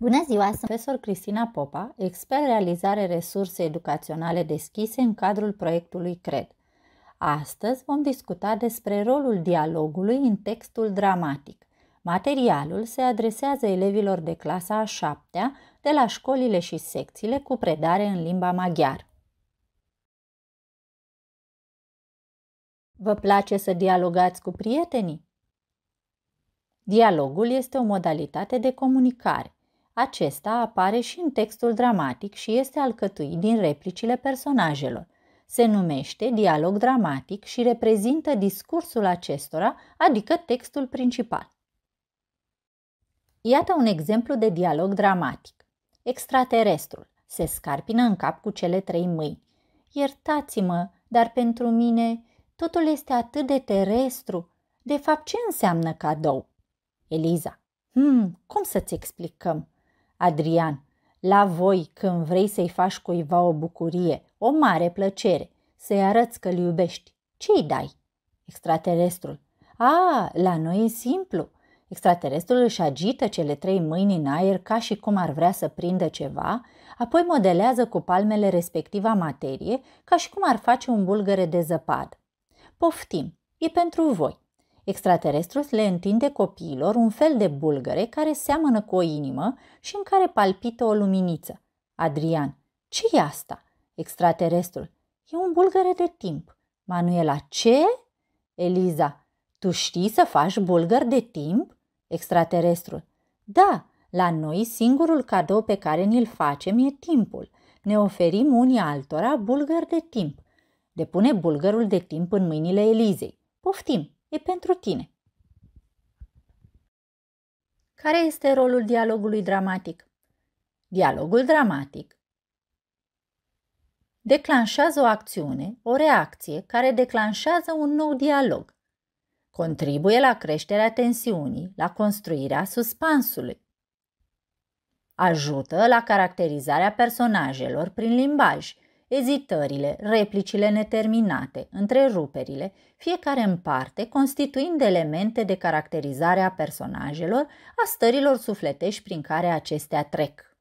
Bună ziua, sunt profesor Cristina Popa, expert realizare resurse educaționale deschise în cadrul proiectului CRED. Astăzi vom discuta despre rolul dialogului în textul dramatic. Materialul se adresează elevilor de clasa a șaptea de la școlile și secțiile cu predare în limba maghiară. Vă place să dialogați cu prietenii? Dialogul este o modalitate de comunicare acesta apare și în textul dramatic și este alcătuit din replicile personajelor. Se numește dialog dramatic și reprezintă discursul acestora, adică textul principal. Iată un exemplu de dialog dramatic. Extraterestrul se scarpină în cap cu cele trei mâini. Iertați-mă, dar pentru mine totul este atât de terestru. De fapt, ce înseamnă cadou? Eliza. Hmm, cum să-ți explicăm? Adrian, la voi, când vrei să-i faci cuiva o bucurie, o mare plăcere, să-i arăți că-l iubești, ce-i dai? Extraterestrul. A, la noi e simplu. Extraterestrul își agită cele trei mâini în aer ca și cum ar vrea să prindă ceva, apoi modelează cu palmele respectiva materie, ca și cum ar face un bulgăre de zăpadă. Poftim, e pentru voi. Extraterestrul le întinde copiilor un fel de bulgăre care seamănă cu o inimă și în care palpită o luminiță. Adrian, ce e asta? Extraterestrul, e un bulgăre de timp. Manuela, ce? Eliza, tu știi să faci bulgări de timp? Extraterestrul, da, la noi singurul cadou pe care ni-l facem e timpul. Ne oferim unii altora bulgări de timp. Depune bulgărul de timp în mâinile Elizei. Poftim! e pentru tine. Care este rolul dialogului dramatic? Dialogul dramatic declanșează o acțiune, o reacție care declanșează un nou dialog. Contribuie la creșterea tensiunii, la construirea suspansului. Ajută la caracterizarea personajelor prin limbaj, ezitările, replicile neterminate, întreruperile, fiecare în parte, constituind elemente de caracterizare a personajelor, a stărilor sufletești prin care acestea trec.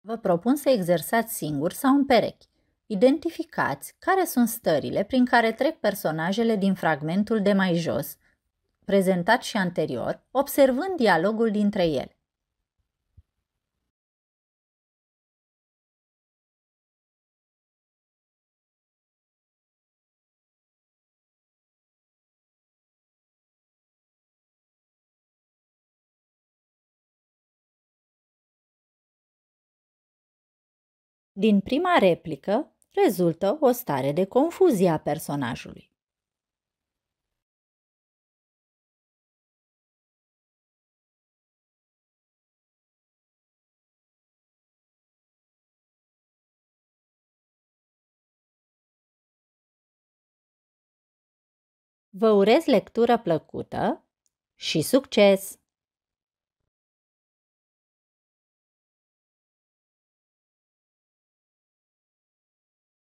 Vă propun să exersați singur sau în perechi. Identificați care sunt stările prin care trec personajele din fragmentul de mai jos, prezentat și anterior, observând dialogul dintre ele. Din prima replică rezultă o stare de confuzie a personajului. Vă urez lectură plăcută și succes!